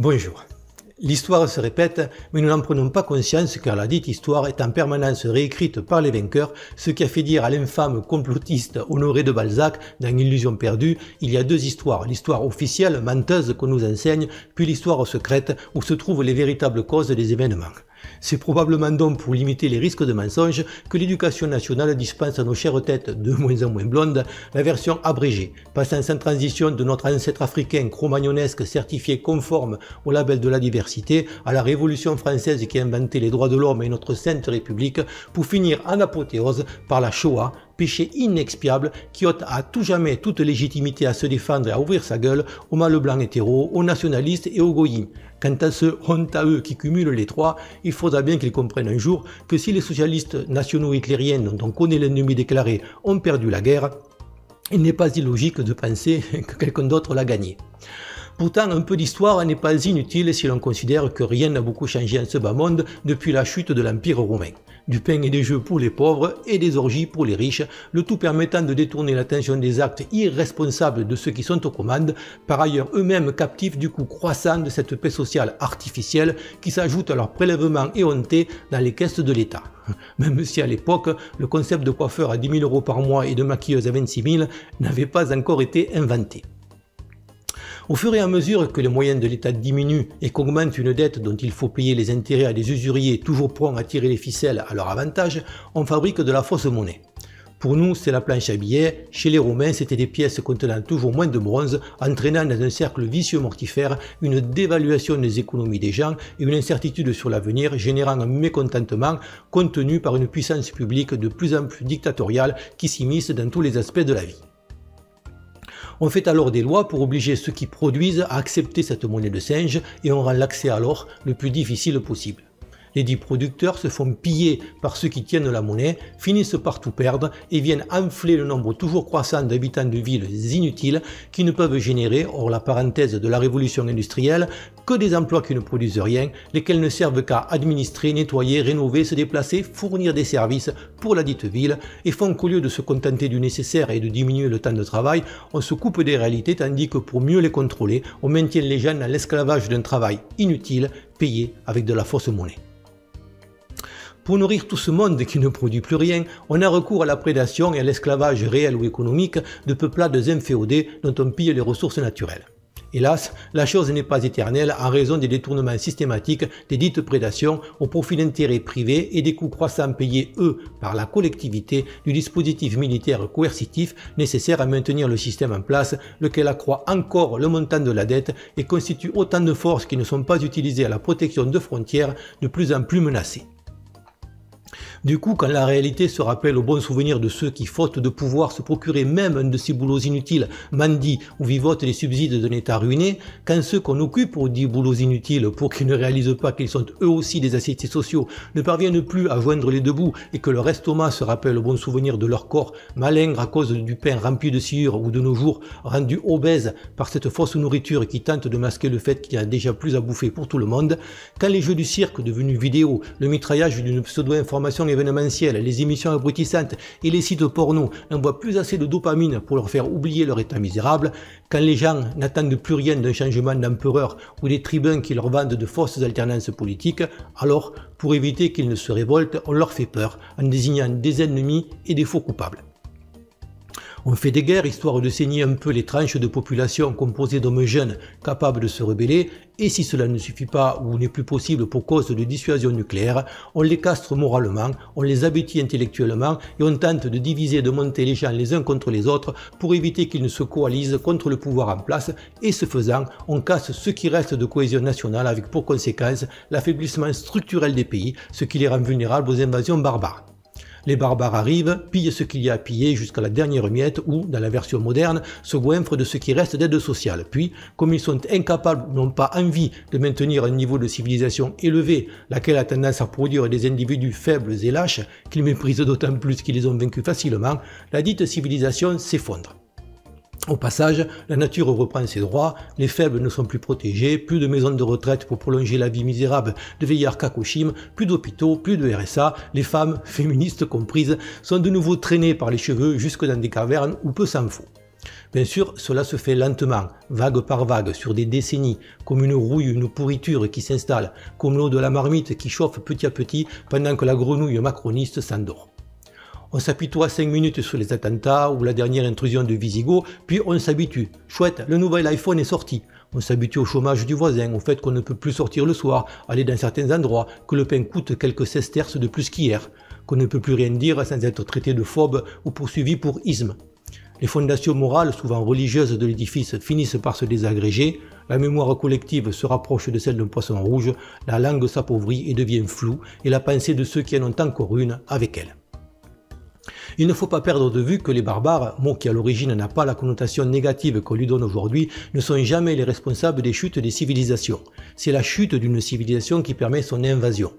Bonjour. L'histoire se répète, mais nous n'en prenons pas conscience car la dite histoire est en permanence réécrite par les vainqueurs, ce qui a fait dire à l'infâme complotiste Honoré de Balzac dans Illusion perdue, il y a deux histoires, l'histoire officielle, menteuse qu'on nous enseigne, puis l'histoire secrète où se trouvent les véritables causes des événements. C'est probablement donc pour limiter les risques de mensonges que l'éducation nationale dispense à nos chères têtes de moins en moins blondes la version abrégée, passant sans transition de notre ancêtre africain cro certifié conforme au label de la diversité à la Révolution française qui a inventé les droits de l'homme et notre sainte République pour finir en apothéose par la Shoah péché inexpiable qui ôte à tout jamais toute légitimité à se défendre et à ouvrir sa gueule aux mâles blancs hétéro aux nationalistes et aux goyim. Quant à ceux honte à eux qui cumulent les trois, il faudra bien qu'ils comprennent un jour que si les socialistes nationaux hitlériens dont on connaît l'ennemi déclaré ont perdu la guerre, il n'est pas illogique de penser que quelqu'un d'autre l'a gagné. Pourtant, un peu d'histoire n'est pas inutile si l'on considère que rien n'a beaucoup changé en ce bas monde depuis la chute de l'Empire romain du pain et des jeux pour les pauvres et des orgies pour les riches, le tout permettant de détourner l'attention des actes irresponsables de ceux qui sont aux commandes, par ailleurs eux-mêmes captifs du coût croissant de cette paix sociale artificielle qui s'ajoute à leurs prélèvements éhontés dans les caisses de l'État. Même si à l'époque, le concept de coiffeur à 10 000 euros par mois et de maquilleuse à 26 000 n'avait pas encore été inventé. Au fur et à mesure que les moyens de l'État diminuent et qu'augmente une dette dont il faut payer les intérêts à des usuriers toujours prêts à tirer les ficelles à leur avantage, on fabrique de la fausse monnaie. Pour nous, c'est la planche à billets, chez les Romains, c'était des pièces contenant toujours moins de bronze, entraînant dans un cercle vicieux mortifère une dévaluation des économies des gens et une incertitude sur l'avenir, générant un mécontentement contenu par une puissance publique de plus en plus dictatoriale qui s'immisce dans tous les aspects de la vie. On fait alors des lois pour obliger ceux qui produisent à accepter cette monnaie de singe et on rend l'accès alors le plus difficile possible. Les dix producteurs se font piller par ceux qui tiennent la monnaie, finissent par tout perdre et viennent enfler le nombre toujours croissant d'habitants de villes inutiles qui ne peuvent générer, hors la parenthèse de la révolution industrielle, que des emplois qui ne produisent rien, lesquels ne servent qu'à administrer, nettoyer, rénover, se déplacer, fournir des services pour la dite ville et font qu'au lieu de se contenter du nécessaire et de diminuer le temps de travail, on se coupe des réalités tandis que pour mieux les contrôler, on maintient les gens à l'esclavage d'un travail inutile payé avec de la fausse monnaie. Pour nourrir tout ce monde qui ne produit plus rien, on a recours à la prédation et à l'esclavage réel ou économique de peuplades inféodées dont on pille les ressources naturelles. Hélas, la chose n'est pas éternelle en raison des détournements systématiques des dites prédations au profit d'intérêts privés et des coûts croissants payés, eux, par la collectivité du dispositif militaire coercitif nécessaire à maintenir le système en place, lequel accroît encore le montant de la dette et constitue autant de forces qui ne sont pas utilisées à la protection de frontières de plus en plus menacées. Du coup, quand la réalité se rappelle au bon souvenir de ceux qui, faute de pouvoir se procurer même un de ces boulots inutiles, mendient ou vivotent les subsides d'un État ruiné, quand ceux qu'on occupe aux dits boulots inutiles pour qu'ils ne réalisent pas qu'ils sont eux aussi des assiettes sociaux, ne parviennent plus à joindre les deux bouts et que leur estomac se rappelle au bon souvenir de leur corps, malingre à cause du pain rempli de cire ou de nos jours rendu obèse par cette fausse nourriture qui tente de masquer le fait qu'il n'y a déjà plus à bouffer pour tout le monde, quand les jeux du cirque devenus vidéo, le mitraillage d'une pseudo-information événementielle, les émissions abrutissantes et les sites porno n'envoient plus assez de dopamine pour leur faire oublier leur état misérable, quand les gens n'attendent plus rien d'un changement d'empereur ou des tribuns qui leur vendent de fausses alternances politiques, alors pour éviter qu'ils ne se révoltent, on leur fait peur en désignant des ennemis et des faux coupables. On fait des guerres histoire de saigner un peu les tranches de population composées d'hommes jeunes capables de se rebeller, et si cela ne suffit pas ou n'est plus possible pour cause de dissuasion nucléaire, on les castre moralement, on les abétit intellectuellement et on tente de diviser, de monter les gens les uns contre les autres pour éviter qu'ils ne se coalisent contre le pouvoir en place, et ce faisant, on casse ce qui reste de cohésion nationale avec pour conséquence l'affaiblissement structurel des pays, ce qui les rend vulnérables aux invasions barbares. Les barbares arrivent, pillent ce qu'il y a à piller jusqu'à la dernière miette ou, dans la version moderne, se goinfrent de ce qui reste d'aide sociale. Puis, comme ils sont incapables ou n'ont pas envie de maintenir un niveau de civilisation élevé, laquelle a tendance à produire des individus faibles et lâches, qu'ils méprisent d'autant plus qu'ils les ont vaincus facilement, la dite civilisation s'effondre. Au passage, la nature reprend ses droits, les faibles ne sont plus protégés, plus de maisons de retraite pour prolonger la vie misérable de vieillards kakushim, plus d'hôpitaux, plus de RSA, les femmes, féministes comprises, sont de nouveau traînées par les cheveux jusque dans des cavernes où peu s'en faut. Bien sûr, cela se fait lentement, vague par vague, sur des décennies, comme une rouille, une pourriture qui s'installe, comme l'eau de la marmite qui chauffe petit à petit pendant que la grenouille macroniste s'endort. On s'apitoie 5 minutes sur les attentats ou la dernière intrusion de Visigoth, puis on s'habitue. Chouette, le nouvel iPhone est sorti. On s'habitue au chômage du voisin, au fait qu'on ne peut plus sortir le soir, aller dans certains endroits, que le pain coûte quelques sesterces de plus qu'hier, qu'on ne peut plus rien dire sans être traité de phobe ou poursuivi pour isme. Les fondations morales, souvent religieuses de l'édifice, finissent par se désagréger, la mémoire collective se rapproche de celle d'un poisson rouge, la langue s'appauvrit et devient floue, et la pensée de ceux qui en ont encore une avec elle. Il ne faut pas perdre de vue que les barbares, mot qui à l'origine n'a pas la connotation négative qu'on lui donne aujourd'hui, ne sont jamais les responsables des chutes des civilisations. C'est la chute d'une civilisation qui permet son invasion.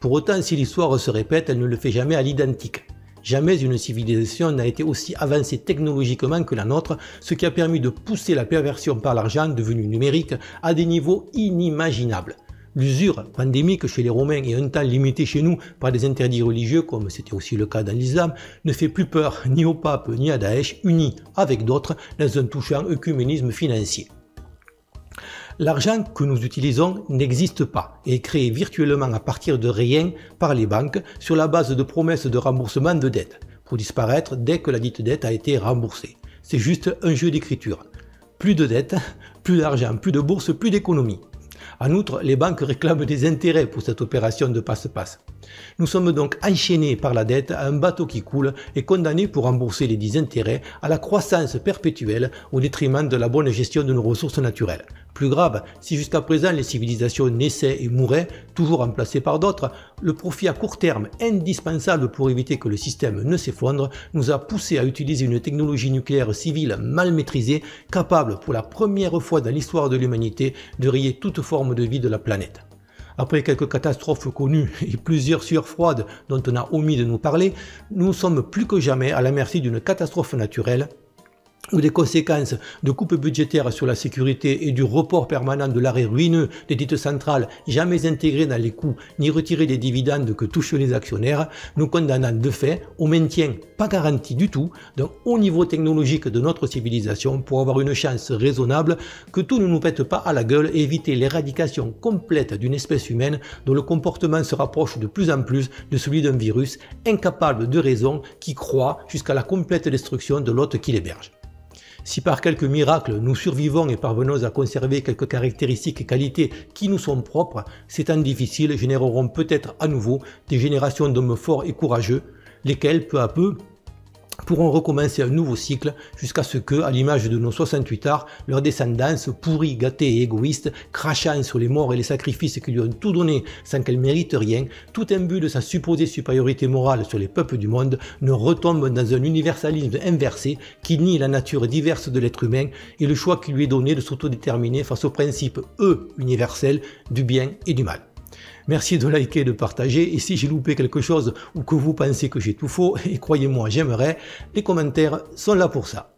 Pour autant, si l'histoire se répète, elle ne le fait jamais à l'identique. Jamais une civilisation n'a été aussi avancée technologiquement que la nôtre, ce qui a permis de pousser la perversion par l'argent devenue numérique à des niveaux inimaginables l'usure pandémique chez les Romains et un temps limité chez nous par des interdits religieux, comme c'était aussi le cas dans l'islam, ne fait plus peur ni au pape ni à Daesh, unis avec d'autres dans un touchant œcuménisme financier. L'argent que nous utilisons n'existe pas et est créé virtuellement à partir de rien par les banques sur la base de promesses de remboursement de dettes, pour disparaître dès que la dite dette a été remboursée. C'est juste un jeu d'écriture. Plus de dettes, plus d'argent, plus de bourse, plus d'économie. En outre, les banques réclament des intérêts pour cette opération de passe-passe. Nous sommes donc enchaînés par la dette à un bateau qui coule et condamnés pour rembourser les désintérêts intérêts à la croissance perpétuelle au détriment de la bonne gestion de nos ressources naturelles. Plus grave, si jusqu'à présent les civilisations naissaient et mouraient, toujours remplacées par d'autres, le profit à court terme, indispensable pour éviter que le système ne s'effondre, nous a poussé à utiliser une technologie nucléaire civile mal maîtrisée, capable pour la première fois dans l'histoire de l'humanité de rayer toute forme de vie de la planète. Après quelques catastrophes connues et plusieurs sueurs froides dont on a omis de nous parler, nous sommes plus que jamais à la merci d'une catastrophe naturelle ou des conséquences de coupes budgétaires sur la sécurité et du report permanent de l'arrêt ruineux des dites centrales jamais intégrées dans les coûts ni retirées des dividendes que touchent les actionnaires, nous condamnant de fait au maintien pas garanti du tout d'un haut niveau technologique de notre civilisation pour avoir une chance raisonnable que tout ne nous pète pas à la gueule et éviter l'éradication complète d'une espèce humaine dont le comportement se rapproche de plus en plus de celui d'un virus incapable de raison qui croit jusqu'à la complète destruction de l'hôte qui l'héberge. Si par quelque miracle nous survivons et parvenons à conserver quelques caractéristiques et qualités qui nous sont propres, ces temps difficiles généreront peut-être à nouveau des générations d'hommes forts et courageux, lesquels peu à peu pourront recommencer un nouveau cycle jusqu'à ce que, à l'image de nos 68 arts, leur descendance, pourrie, gâtée et égoïste, crachant sur les morts et les sacrifices qui lui ont tout donné sans qu'elle mérite rien, tout imbu de sa supposée supériorité morale sur les peuples du monde, ne retombe dans un universalisme inversé qui nie la nature diverse de l'être humain et le choix qui lui est donné de s'autodéterminer face au principe eux, universel du bien et du mal. Merci de liker et de partager. Et si j'ai loupé quelque chose ou que vous pensez que j'ai tout faux, et croyez-moi, j'aimerais, les commentaires sont là pour ça.